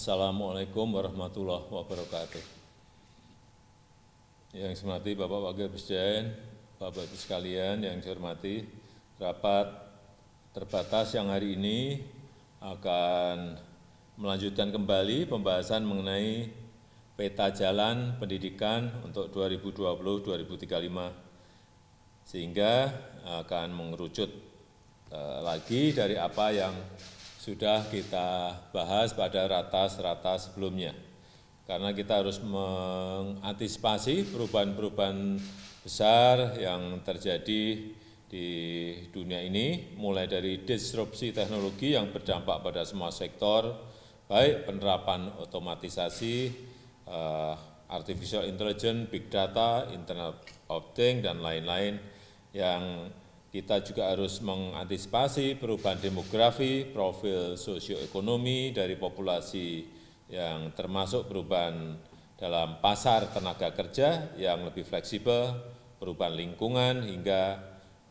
Assalamualaikum warahmatullahi wabarakatuh. Yang saya hormati Bapak Wakil Presiden, Bapak Ibu sekalian yang saya hormati, rapat terbatas yang hari ini akan melanjutkan kembali pembahasan mengenai peta jalan pendidikan untuk 2020-2035 sehingga akan mengerucut eh, lagi dari apa yang sudah kita bahas pada ratas-ratas sebelumnya. Karena kita harus mengantisipasi perubahan-perubahan besar yang terjadi di dunia ini, mulai dari disrupsi teknologi yang berdampak pada semua sektor, baik penerapan otomatisasi, eh, artificial intelligence, big data, internet of things, dan lain-lain yang kita juga harus mengantisipasi perubahan demografi, profil sosioekonomi dari populasi yang termasuk perubahan dalam pasar tenaga kerja yang lebih fleksibel, perubahan lingkungan, hingga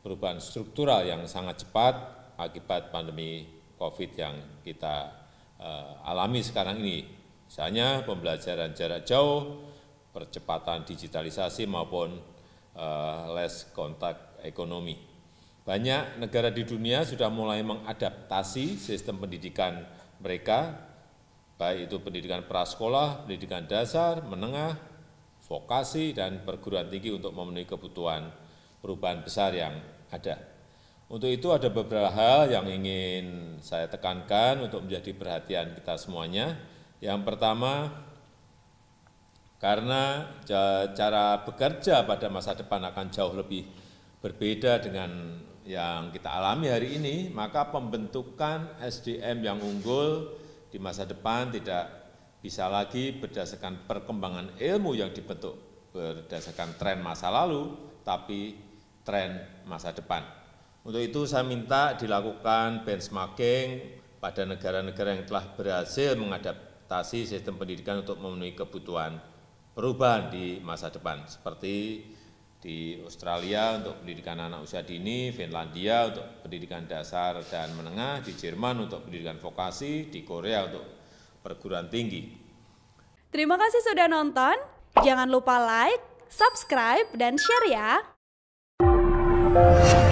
perubahan struktural yang sangat cepat akibat pandemi COVID yang kita uh, alami sekarang ini. Misalnya pembelajaran jarak jauh, percepatan digitalisasi maupun uh, less contact ekonomi. Banyak negara di dunia sudah mulai mengadaptasi sistem pendidikan mereka, baik itu pendidikan prasekolah, pendidikan dasar, menengah, vokasi, dan perguruan tinggi untuk memenuhi kebutuhan perubahan besar yang ada. Untuk itu ada beberapa hal yang ingin saya tekankan untuk menjadi perhatian kita semuanya. Yang pertama, karena cara bekerja pada masa depan akan jauh lebih berbeda dengan yang kita alami hari ini, maka pembentukan SDM yang unggul di masa depan tidak bisa lagi berdasarkan perkembangan ilmu yang dibentuk berdasarkan tren masa lalu, tapi tren masa depan. Untuk itu saya minta dilakukan benchmarking pada negara-negara yang telah berhasil mengadaptasi sistem pendidikan untuk memenuhi kebutuhan perubahan di masa depan, seperti di Australia untuk pendidikan anak usia dini, Finlandia untuk pendidikan dasar dan menengah, di Jerman untuk pendidikan vokasi, di Korea untuk perguruan tinggi. Terima kasih sudah nonton. Jangan lupa like, subscribe, dan share ya.